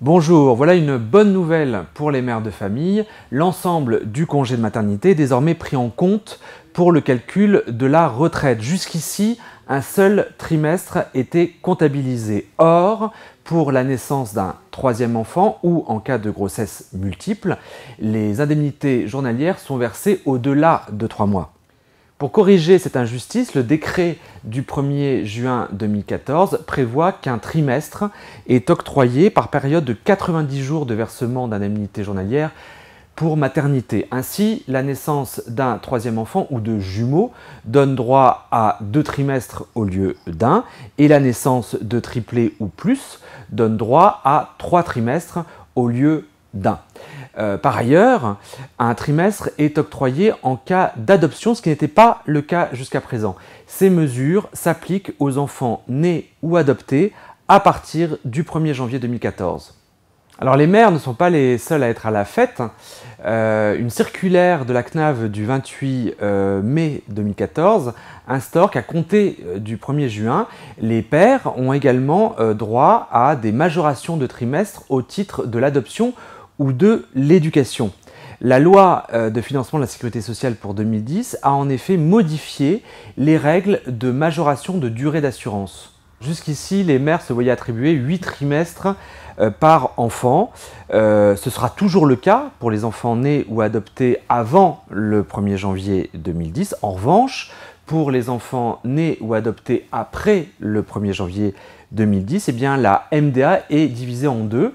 Bonjour, voilà une bonne nouvelle pour les mères de famille. L'ensemble du congé de maternité est désormais pris en compte pour le calcul de la retraite. Jusqu'ici, un seul trimestre était comptabilisé. Or, pour la naissance d'un troisième enfant ou en cas de grossesse multiple, les indemnités journalières sont versées au-delà de trois mois. Pour corriger cette injustice, le décret du 1er juin 2014 prévoit qu'un trimestre est octroyé par période de 90 jours de versement d'indemnité journalière pour maternité. Ainsi, la naissance d'un troisième enfant ou de jumeaux donne droit à deux trimestres au lieu d'un, et la naissance de triplés ou plus donne droit à trois trimestres au lieu d'un. Euh, par ailleurs, un trimestre est octroyé en cas d'adoption, ce qui n'était pas le cas jusqu'à présent. Ces mesures s'appliquent aux enfants nés ou adoptés à partir du 1er janvier 2014. Alors les mères ne sont pas les seules à être à la fête. Euh, une circulaire de la CNAV du 28 euh, mai 2014 instaure qu'à compter du 1er juin, les pères ont également droit à des majorations de trimestre au titre de l'adoption ou de l'éducation. La loi euh, de financement de la sécurité sociale pour 2010 a en effet modifié les règles de majoration de durée d'assurance. Jusqu'ici, les mères se voyaient attribuer 8 trimestres euh, par enfant. Euh, ce sera toujours le cas pour les enfants nés ou adoptés avant le 1er janvier 2010. En revanche, pour les enfants nés ou adoptés après le 1er janvier 2010, eh bien, la MDA est divisée en deux.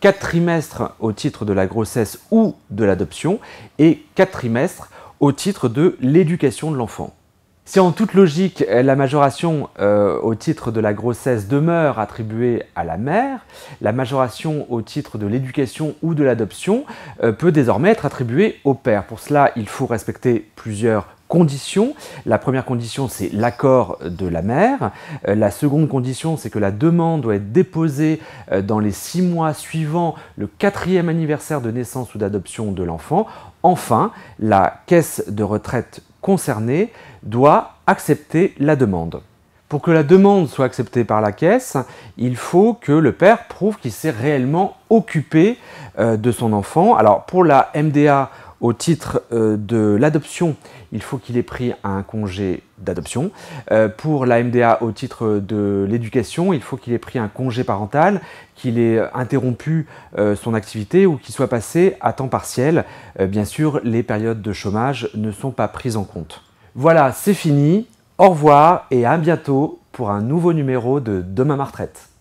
4 euh, trimestres au titre de la grossesse ou de l'adoption et 4 trimestres au titre de l'éducation de l'enfant. Si en toute logique, la majoration euh, au titre de la grossesse demeure attribuée à la mère, la majoration au titre de l'éducation ou de l'adoption euh, peut désormais être attribuée au père. Pour cela, il faut respecter plusieurs conditions. La première condition, c'est l'accord de la mère. Euh, la seconde condition, c'est que la demande doit être déposée dans les six mois suivant le quatrième anniversaire de naissance ou d'adoption de l'enfant. Enfin, la caisse de retraite concerné doit accepter la demande. Pour que la demande soit acceptée par la caisse, il faut que le père prouve qu'il s'est réellement occupé euh, de son enfant. Alors pour la MDA, au titre euh, de l'adoption, il faut qu'il ait pris un congé d'adoption. Euh, pour la MDA, au titre de l'éducation, il faut qu'il ait pris un congé parental, qu'il ait euh, interrompu son activité ou qu'il soit passé à temps partiel. bien sûr, les périodes de chômage ne sont pas prises en compte. Voilà, c'est fini. Au revoir et à bientôt pour un nouveau numéro de Demain ma retraite.